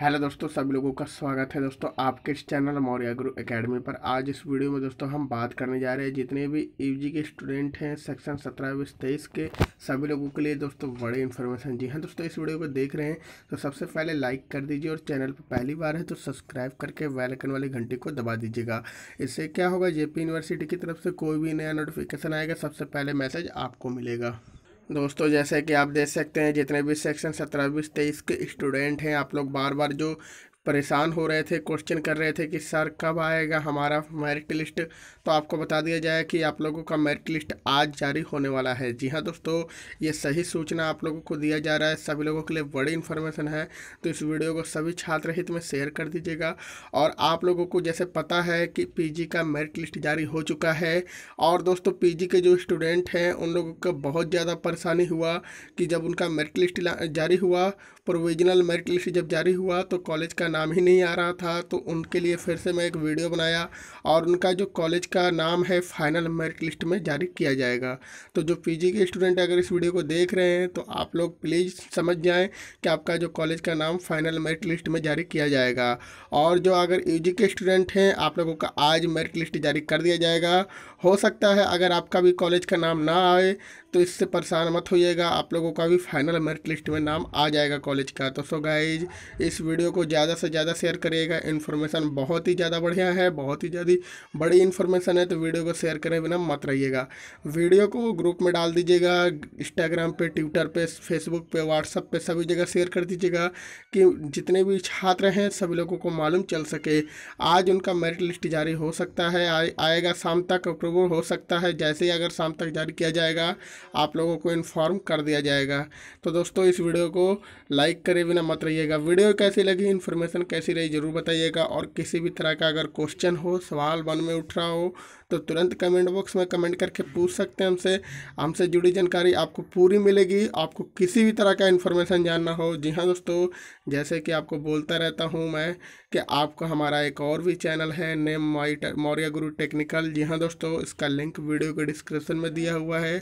hello दोस्तों सभी लोगों का स्वागत है दोस्तों आपके इस चैनल मौर्या गुरु एकेडमी पर आज इस वीडियो में दोस्तों हम बात करने जा रहे हैं जितने भी ईजी e के स्टूडेंट हैं सेक्शन सत्रह बीस तेईस के सभी लोगों के लिए दोस्तों बड़े इन्फॉर्मेशन जी हाँ दोस्तों इस वीडियो को देख रहे हैं तो सबसे पहले लाइक कर दीजिए और चैनल पर पहली बार है तो सब्सक्राइब करके वेलकन वाली घंटी को दबा दीजिएगा इससे क्या होगा जे यूनिवर्सिटी की तरफ से कोई भी नया नोटिफिकेशन आएगा सबसे पहले मैसेज आपको मिलेगा दोस्तों जैसे कि आप देख सकते हैं जितने भी सेक्शन सत्रह बीस तेईस के स्टूडेंट हैं आप लोग बार बार जो परेशान हो रहे थे क्वेश्चन कर रहे थे कि सर कब आएगा हमारा मेरिट लिस्ट तो आपको बता दिया जाए कि आप लोगों का मेरिट लिस्ट आज जारी होने वाला है जी हाँ दोस्तों ये सही सूचना आप लोगों को दिया जा रहा है सभी लोगों के लिए बड़ी इन्फॉर्मेशन है तो इस वीडियो को सभी छात्र हित में शेयर कर दीजिएगा और आप लोगों को जैसे पता है कि पी का मेरिट लिस्ट जारी हो चुका है और दोस्तों पी के जो स्टूडेंट हैं उन लोगों का बहुत ज़्यादा परेशानी हुआ कि जब उनका मेरिट लिस्ट जारी हुआ प्रोविजनल मेरिट लिस्ट जब जारी हुआ तो कॉलेज का नाम ही नहीं आ रहा था तो उनके लिए फिर से मैं एक वीडियो बनाया और उनका जो कॉलेज का नाम है फाइनल मेरिट लिस्ट में जारी किया जाएगा तो जो पीजी के स्टूडेंट अगर इस वीडियो को देख रहे हैं तो आप लोग प्लीज़ समझ जाएं कि आपका जो कॉलेज का नाम फाइनल मेरिट लिस्ट में जारी किया जाएगा और जो अगर यू के स्टूडेंट हैं आप लोगों का आज मेरिट लिस्ट जारी कर दिया जाएगा हो सकता है अगर आपका भी कॉलेज का नाम ना आए तो इससे परेशान मत होइएगा आप लोगों का भी फाइनल मेरिट लिस्ट में नाम आ जाएगा कॉलेज का तो सो गाइज इस वीडियो को ज़्यादा से ज़्यादा शेयर करिएगा इन्फॉर्मेशन बहुत ही ज़्यादा बढ़िया है बहुत ही ज़्यादा बड़ी इन्फॉर्मेशन है तो वीडियो को शेयर करें बिना मत रहिएगा वीडियो को ग्रुप में डाल दीजिएगा इंस्टाग्राम पर ट्विटर पर फेसबुक पर व्हाट्सअप पर सभी जगह शेयर कर दीजिएगा कि जितने भी छात्र हैं सभी लोगों को मालूम चल सके आज उनका मेरिट लिस्ट जारी हो सकता है आ, आएगा शाम तक अप्रूवल हो सकता है जैसे ही अगर शाम तक जारी किया जाएगा आप लोगों को इन्फॉर्म कर दिया जाएगा तो दोस्तों इस वीडियो को लाइक करे बिना मत रहिएगा वीडियो कैसी लगी इन्फॉर्मेशन कैसी रही ज़रूर बताइएगा और किसी भी तरह का अगर क्वेश्चन हो सवाल मन में उठ रहा हो तो तुरंत कमेंट बॉक्स में कमेंट करके पूछ सकते हैं हमसे हमसे जुड़ी जानकारी आपको पूरी मिलेगी आपको किसी भी तरह का इन्फॉर्मेशन जानना हो जी हाँ दोस्तों जैसे कि आपको बोलता रहता हूँ मैं कि आपको हमारा एक और भी चैनल है नेम माई मौर्य गुरु टेक्निकल जी हाँ दोस्तों इसका लिंक वीडियो के डिस्क्रिप्शन में दिया हुआ है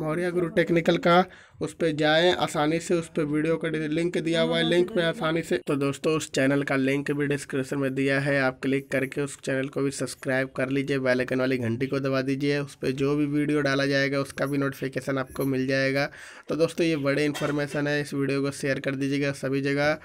मौर्य गुरु टेक्निकल का उस पर जाएँ आसानी से उस पर वीडियो का लिंक दिया हुआ है लिंक में आसानी से तो दोस्तों उस चैनल का लिंक भी डिस्क्रिप्शन में दिया है आप क्लिक करके उस चैनल को भी सब्सक्राइब कर लीजिए बेलकन वाली घंटी को दबा दीजिए उस पर जो भी वीडियो डाला जाएगा उसका भी नोटिफिकेशन आपको मिल जाएगा तो दोस्तों ये बड़े इन्फॉर्मेशन है इस वीडियो को शेयर कर दीजिएगा सभी जगह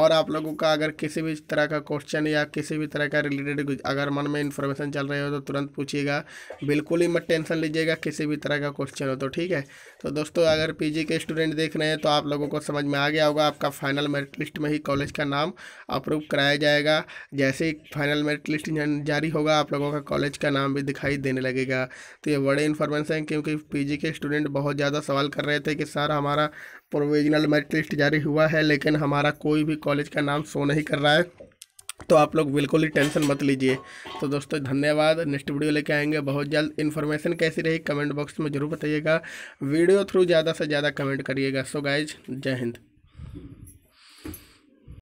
और आप लोगों का अगर किसी भी तरह का क्वेश्चन या किसी भी तरह का रिलेटेड अगर मन में इन्फॉर्मेशन चल रही हो तो तुरंत पूछिएगा बिल्कुल ही मत टेंशन लीजिएगा किसी भी तरह का क्वेश्चन हो तो ठीक है तो दोस्तों अगर पी के स्टूडेंट देख रहे हैं तो आप लोगों को समझ में आ गया होगा आपका फाइनल मेरिट लिस्ट में ही कॉलेज का नाम अप्रूव कराया जाएगा जैसे ही फाइनल मेरिट लिस्ट जारी होगा आप लोगों का कॉलेज का नाम भी दिखाई देने लगेगा तो ये बड़े इन्फॉर्मेशन हैं क्योंकि पीजी के स्टूडेंट बहुत ज़्यादा सवाल कर रहे थे कि सर हमारा प्रोविजनल मेरिट लिस्ट जारी हुआ है लेकिन हमारा कोई भी कॉलेज का नाम शो नहीं कर रहा है तो आप लोग बिल्कुल ही टेंशन मत लीजिए तो दोस्तों धन्यवाद नेक्स्ट वीडियो लेके आएंगे बहुत जल्द इन्फॉर्मेशन कैसी रही कमेंट बॉक्स में जरूर बताइएगा वीडियो थ्रू ज़्यादा से ज़्यादा कमेंट करिएगा सो गाइज जय हिंद